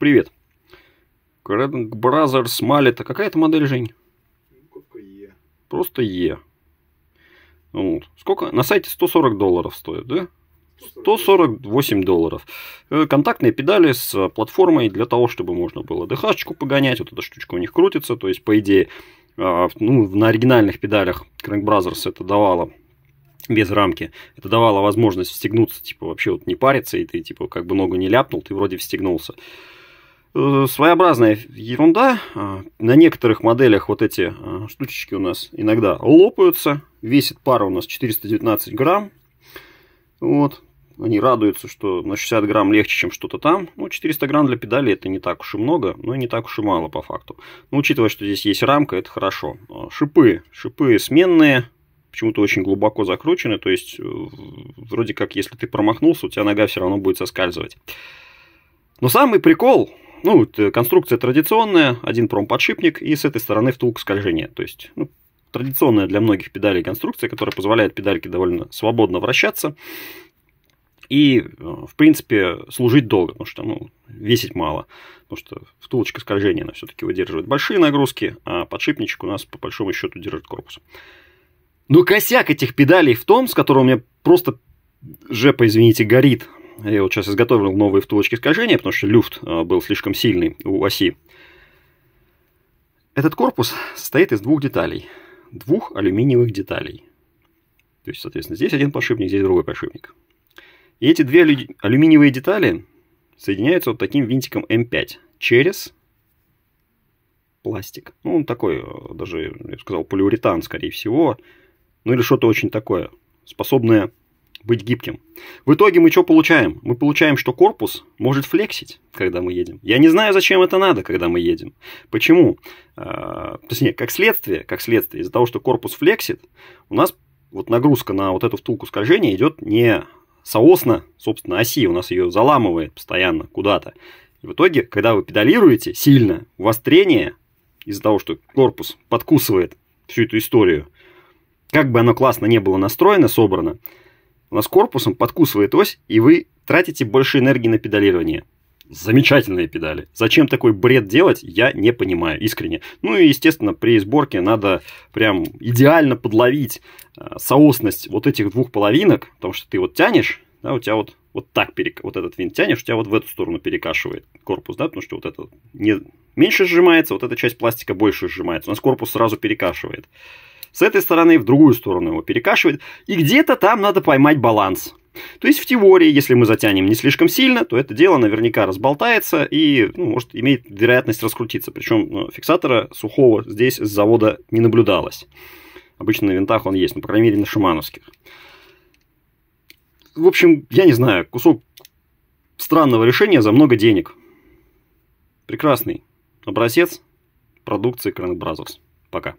Привет. Крэдинг Бразерс Малета. Какая это модель, Жень? Просто Е. Ну вот. Сколько? На сайте 140 долларов стоит, да? 148 долларов. Э, контактные педали с э, платформой для того, чтобы можно было дх погонять. Вот эта штучка у них крутится. То есть, по идее, а, ну, на оригинальных педалях Crank Brothers это давало без рамки. Это давало возможность встегнуться, типа, вообще вот не париться, и ты, типа, как бы ногу не ляпнул, ты вроде встегнулся. Э, своеобразная ерунда. Э, на некоторых моделях вот эти э, штучечки у нас иногда лопаются. Весит пара у нас 419 грамм. Вот. Они радуются, что на 60 грамм легче, чем что-то там. Ну, 400 грамм для педали это не так уж и много, но и не так уж и мало по факту. Но учитывая, что здесь есть рамка, это хорошо. Шипы. Шипы сменные, почему-то очень глубоко закручены. То есть, вроде как, если ты промахнулся, у тебя нога все равно будет соскальзывать. Но самый прикол ну, э, конструкция традиционная, один промподшипник и с этой стороны втулка скольжения. То есть, ну, традиционная для многих педалей конструкция, которая позволяет педальке довольно свободно вращаться и, э, в принципе, служить долго, потому что ну, весить мало, потому что втулочка скольжения, она все-таки выдерживает большие нагрузки, а подшипничек у нас, по большому счету, держит корпус. Но косяк этих педалей в том, с которого у меня просто жепа, извините, горит, я вот сейчас изготовил новые втулочки скольжения, потому что люфт а, был слишком сильный у оси. Этот корпус состоит из двух деталей, двух алюминиевых деталей. То есть, соответственно, здесь один подшипник, здесь другой подшипник. И эти две алю... алюминиевые детали соединяются вот таким винтиком М5 через пластик. Ну, он такой, а, даже, я бы сказал, полиуретан, скорее всего. Ну, или что-то очень такое, способное быть гибким. В итоге мы что получаем? Мы получаем, что корпус может флексить, когда мы едем. Я не знаю, зачем это надо, когда мы едем. Почему? А, точнее, как следствие, как следствие, из-за того, что корпус флексит, у нас вот нагрузка на вот эту втулку скольжения идет не соосно, собственно, оси, у нас ее заламывает постоянно куда-то. в итоге, когда вы педалируете сильно, у вас трение из-за того, что корпус подкусывает всю эту историю, как бы оно классно не было настроено, собрано, у нас корпусом подкусывает ось, и вы тратите больше энергии на педалирование. Замечательные педали. Зачем такой бред делать, я не понимаю, искренне. Ну и, естественно, при сборке надо прям идеально подловить э, соосность вот этих двух половинок, потому что ты вот тянешь, да, у тебя вот, вот так перек... вот этот винт тянешь, у тебя вот в эту сторону перекашивает корпус, да, потому что вот это не... меньше сжимается, вот эта часть пластика больше сжимается. У нас корпус сразу перекашивает с этой стороны в другую сторону его перекашивает, и где-то там надо поймать баланс. То есть в теории, если мы затянем не слишком сильно, то это дело наверняка разболтается и ну, может имеет вероятность раскрутиться. Причем ну, фиксатора сухого здесь с завода не наблюдалось. Обычно на винтах он есть, ну, по крайней мере, на шимановских. В общем, я не знаю, кусок странного решения за много денег. Прекрасный образец продукции Кронбразерс. Пока.